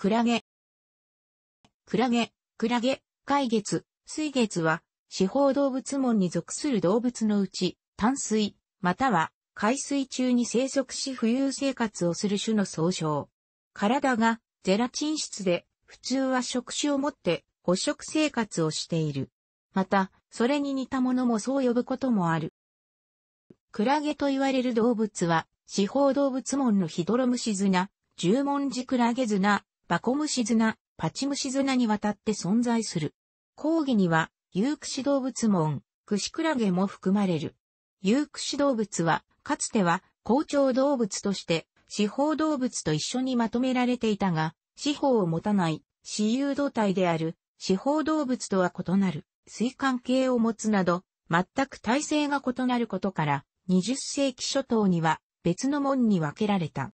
クラゲ。クラゲ、クラゲ、海月、水月は、四方動物門に属する動物のうち、淡水、または海水中に生息し浮遊生活をする種の総称。体がゼラチン質で、普通は触手を持って捕食生活をしている。また、それに似たものもそう呼ぶこともある。クラゲと言われる動物は、四方動物門のヒドロムシズナ、十文字クラゲズナ、バコムシズナ、パチムシズナにわたって存在する。講義には、有口動物門、クシクラゲも含まれる。有口動物は、かつては、校長動物として、四方動物と一緒にまとめられていたが、四方を持たない、私有動体である、四方動物とは異なる、水管系を持つなど、全く体制が異なることから、20世紀初頭には別の門に分けられた。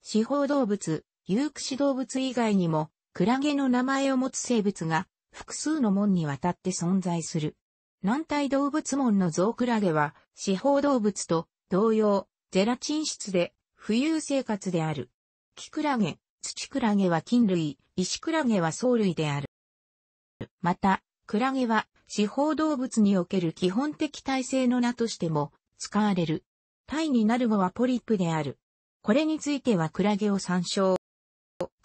四方動物、有駆死動物以外にも、クラゲの名前を持つ生物が、複数の門にわたって存在する。軟体動物門のゾウクラゲは、四方動物と同様、ゼラチン質で、浮遊生活である。キクラゲ、土クラゲは菌類、石クラゲは藻類である。また、クラゲは、四方動物における基本的体制の名としても、使われる。体になる後はポリップである。これについてはクラゲを参照。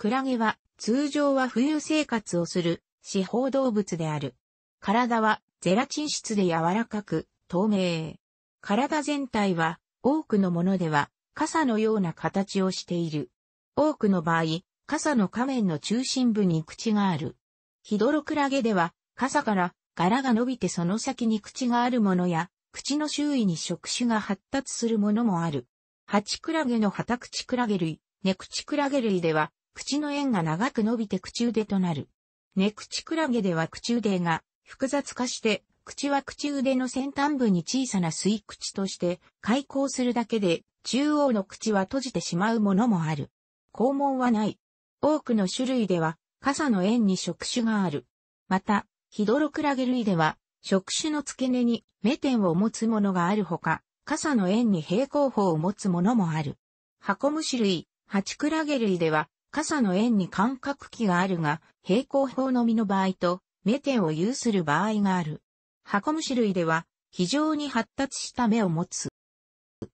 クラゲは通常は冬生活をする四方動物である。体はゼラチン質で柔らかく透明。体全体は多くのものでは傘のような形をしている。多くの場合、傘の仮面の中心部に口がある。ヒドロクラゲでは傘から柄が伸びてその先に口があるものや、口の周囲に触手が発達するものもある。ハチクラゲのハタクチクラゲ類、ネクチクラゲ類では、口の縁が長く伸びて口腕となる。ネクチクラゲでは口腕が複雑化して、口は口腕の先端部に小さな吸い口として開口するだけで、中央の口は閉じてしまうものもある。肛門はない。多くの種類では、傘の縁に触手がある。また、ヒドロクラゲ類では、触手の付け根に目点を持つものがあるほか、傘の縁に平行方を持つものもある。ハコムシ類、ハチクラゲ類では、傘の円に間隔器があるが、平行法のみの場合と、目点を有する場合がある。ハコム類では、非常に発達した目を持つ。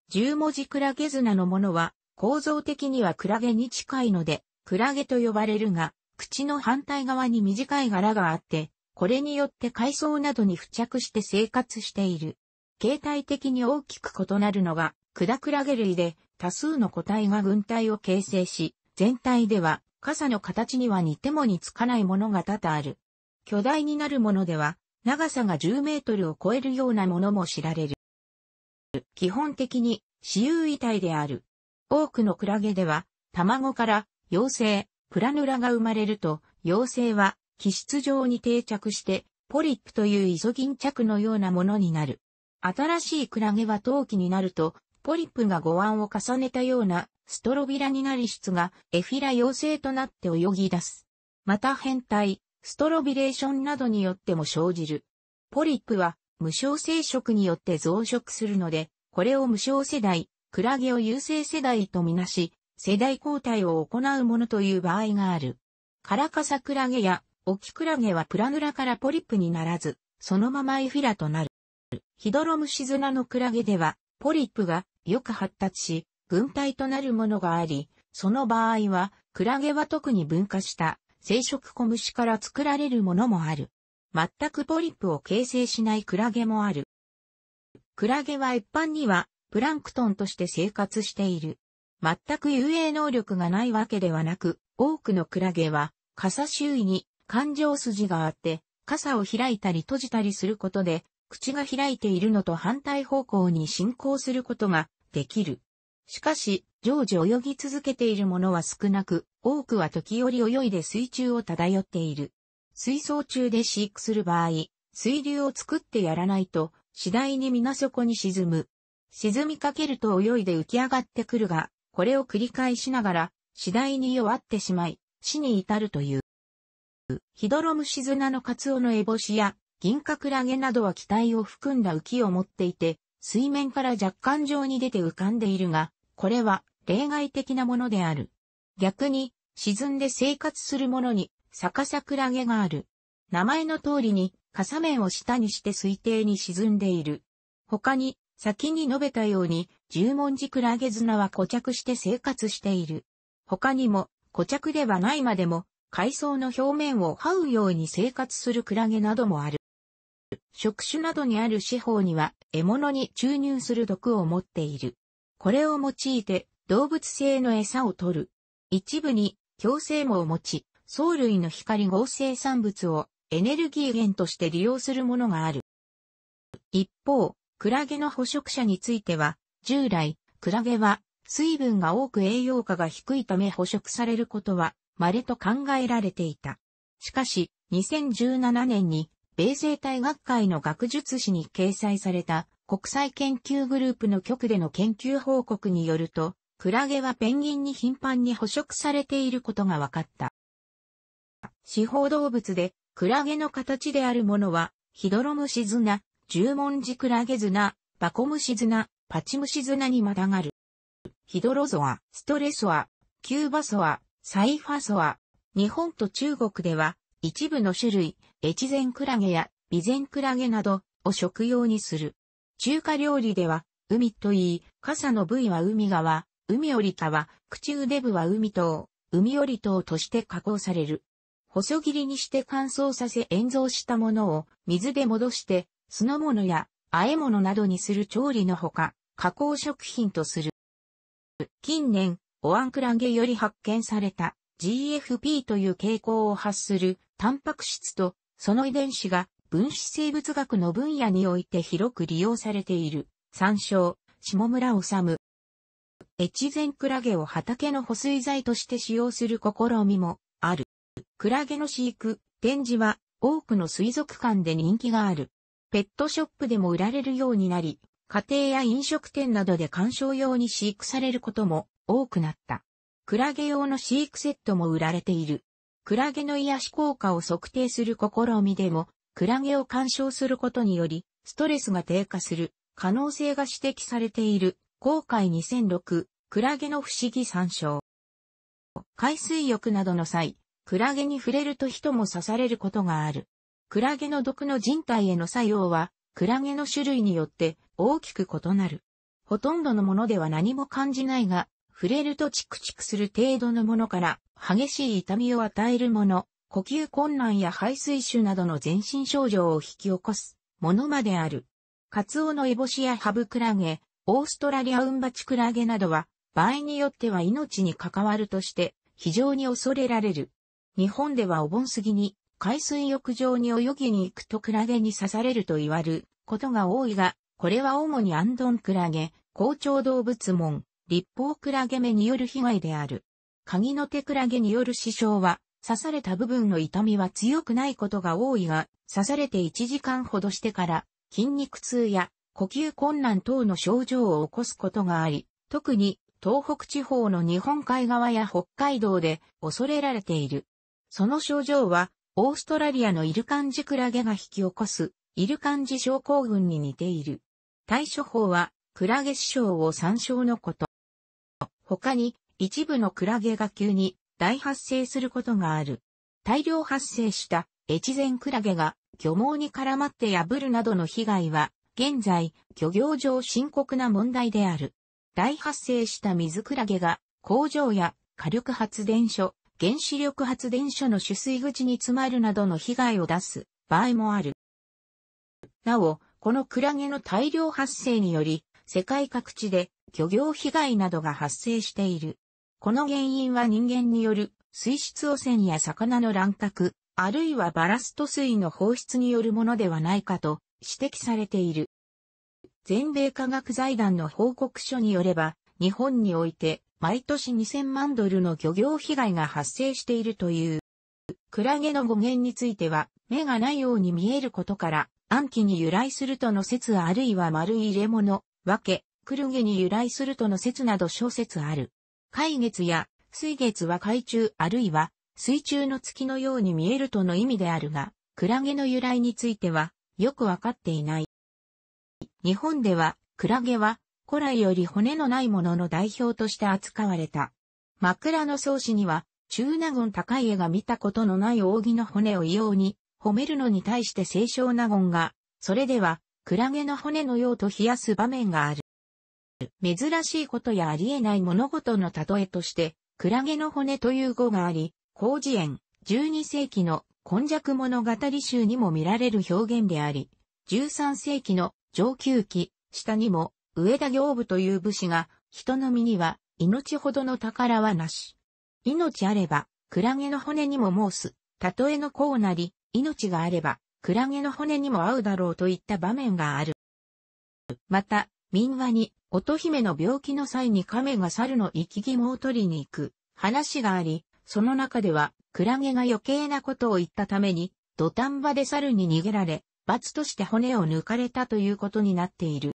十文字クラゲ砂のものは、構造的にはクラゲに近いので、クラゲと呼ばれるが、口の反対側に短い柄があって、これによって海藻などに付着して生活している。形態的に大きく異なるのが、クダクラゲ類で、多数の個体が群体を形成し、全体では、傘の形には似ても似つかないものが多々ある。巨大になるものでは、長さが10メートルを超えるようなものも知られる。基本的に、私有遺体である。多くのクラゲでは、卵から妖精、プラヌラが生まれると、妖精は気質上に定着して、ポリップというイソギンチャクのようなものになる。新しいクラゲは陶器になると、ポリップが護腕を重ねたようなストロビラになり質がエフィラ陽性となって泳ぎ出す。また変態、ストロビレーションなどによっても生じる。ポリップは無償生殖によって増殖するので、これを無償世代、クラゲを優生世代とみなし、世代交代を行うものという場合がある。カラカサクラゲやオキクラゲはプラヌラからポリップにならず、そのままエフィラとなる。ヒドロムシズナのクラゲでは、ポリップがよく発達し、分体となるものがあり、その場合は、クラゲは特に分化した生殖小虫から作られるものもある。全くポリプを形成しないクラゲもある。クラゲは一般にはプランクトンとして生活している。全く遊泳能力がないわけではなく、多くのクラゲは傘周囲に感情筋があって、傘を開いたり閉じたりすることで、口が開いているのと反対方向に進行することができる。しかし、常時泳ぎ続けているものは少なく、多くは時折泳いで水中を漂っている。水槽中で飼育する場合、水流を作ってやらないと、次第に水底に沈む。沈みかけると泳いで浮き上がってくるが、これを繰り返しながら、次第に弱ってしまい、死に至るという。ヒドロムシズナのカツオのエボシや、銀カクラゲなどは機体を含んだ浮きを持っていて、水面から若干上に出て浮かんでいるが、これは例外的なものである。逆に、沈んで生活するものに逆さクラゲがある。名前の通りに、傘面を下にして水底に沈んでいる。他に、先に述べたように、十文字クラゲ綱は固着して生活している。他にも、固着ではないまでも、海藻の表面を這うように生活するクラゲなどもある。触手などにある四方には獲物に注入する毒を持っている。これを用いて動物性の餌を取る。一部に強制網を持ち、藻類の光合成産物をエネルギー源として利用するものがある。一方、クラゲの捕食者については、従来、クラゲは水分が多く栄養価が低いため捕食されることは稀と考えられていた。しかし、2017年に、米生態学会の学術誌に掲載された国際研究グループの局での研究報告によると、クラゲはペンギンに頻繁に捕食されていることが分かった。四方動物で、クラゲの形であるものは、ヒドロムシズナ、十文字クラゲズナ、バコムシズナ、パチムシズナにまたがる。ヒドロゾア、ストレソア、キューバソア、サイファソア、日本と中国では、一部の種類、越前クラゲや備前クラゲなどを食用にする。中華料理では、海といい、傘の部位は海側、海折田は、口腕部は海島、海折島として加工される。細切りにして乾燥させ塩蔵したものを水で戻して、酢の物や和え物などにする調理のほか、加工食品とする。近年、オアンクランゲより発見された GFP という傾向を発するタンパク質とその遺伝子が分子生物学の分野において広く利用されている。参照、下村治。越前クラゲを畑の保水剤として使用する試みもある。クラゲの飼育、展示は多くの水族館で人気がある。ペットショップでも売られるようになり、家庭や飲食店などで観賞用に飼育されることも多くなった。クラゲ用の飼育セットも売られている。クラゲの癒し効果を測定する試みでもクラゲを干渉することにより、ストレスが低下する可能性が指摘されている、後悔2006、クラゲの不思議参照。海水浴などの際、クラゲに触れると人も刺されることがある。クラゲの毒の人体への作用は、クラゲの種類によって大きく異なる。ほとんどのものでは何も感じないが、触れるとチクチクする程度のものから激しい痛みを与えるもの、呼吸困難や排水腫などの全身症状を引き起こすものまである。カツオのエボシやハブクラゲ、オーストラリアウンバチクラゲなどは、場合によっては命に関わるとして、非常に恐れられる。日本ではお盆過ぎに、海水浴場に泳ぎに行くとクラゲに刺されると言われることが多いが、これは主にアンドンクラゲ、好調動物門、立方クラゲ目による被害である。鍵の手クラゲによる死傷は、刺された部分の痛みは強くないことが多いが、刺されて1時間ほどしてから、筋肉痛や呼吸困難等の症状を起こすことがあり、特に東北地方の日本海側や北海道で恐れられている。その症状は、オーストラリアのイルカンジクラゲが引き起こす、イルカンジ症候群に似ている。対処法は、クラゲ師匠を参照のこと。他に、一部のクラゲが急に大発生することがある。大量発生した越前クラゲが漁網に絡まって破るなどの被害は、現在、漁業上深刻な問題である。大発生した水クラゲが工場や火力発電所、原子力発電所の取水口に詰まるなどの被害を出す場合もある。なお、このクラゲの大量発生により、世界各地で漁業被害などが発生している。この原因は人間による水質汚染や魚の乱獲、あるいはバラスト水の放出によるものではないかと指摘されている。全米科学財団の報告書によれば、日本において毎年2000万ドルの漁業被害が発生しているという。クラゲの語源については、目がないように見えることから、暗記に由来するとの説あるいは丸い入れ物、分け、クルゲに由来するとの説など小説ある。海月や水月は海中あるいは水中の月のように見えるとの意味であるが、クラゲの由来についてはよくわかっていない。日本ではクラゲは古来より骨のないものの代表として扱われた。枕草子には中納言高家が見たことのない扇の骨を異様に褒めるのに対して清少納言が、それではクラゲの骨のようと冷やす場面がある。珍しいことやありえない物事の例えとして、クラゲの骨という語があり、広辞苑、12世紀の根弱物語集にも見られる表現であり、13世紀の上級期、下にも、上田行部という武士が、人の身には、命ほどの宝はなし。命あれば、クラゲの骨にも申す。たとえのこうなり、命があれば、クラゲの骨にも合うだろうといった場面がある。また、民話に、乙姫の病気の際に亀が猿の生き肝を取りに行く話があり、その中では、クラゲが余計なことを言ったために、土壇場で猿に逃げられ、罰として骨を抜かれたということになっている。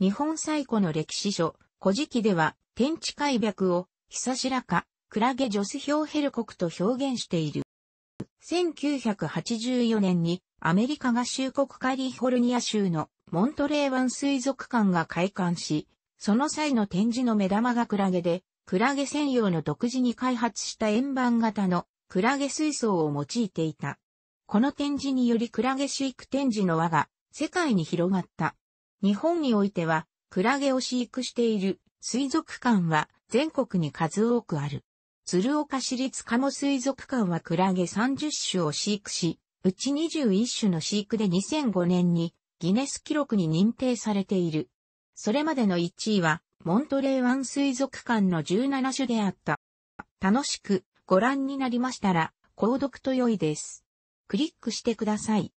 日本最古の歴史書、古事記では、天地開白を、久白か、クラゲジョスヒョウヘル国と表現している。1984年に、アメリカ合衆国カリフォルニア州のモントレー湾水族館が開館し、その際の展示の目玉がクラゲで、クラゲ専用の独自に開発した円盤型のクラゲ水槽を用いていた。この展示によりクラゲ飼育展示の輪が世界に広がった。日本においては、クラゲを飼育している水族館は全国に数多くある。鶴岡市立鴨水族館はクラゲ30種を飼育し、うち21種の飼育で2005年にギネス記録に認定されている。それまでの1位は、モントレー湾水族館の17種であった。楽しくご覧になりましたら、購読と良いです。クリックしてください。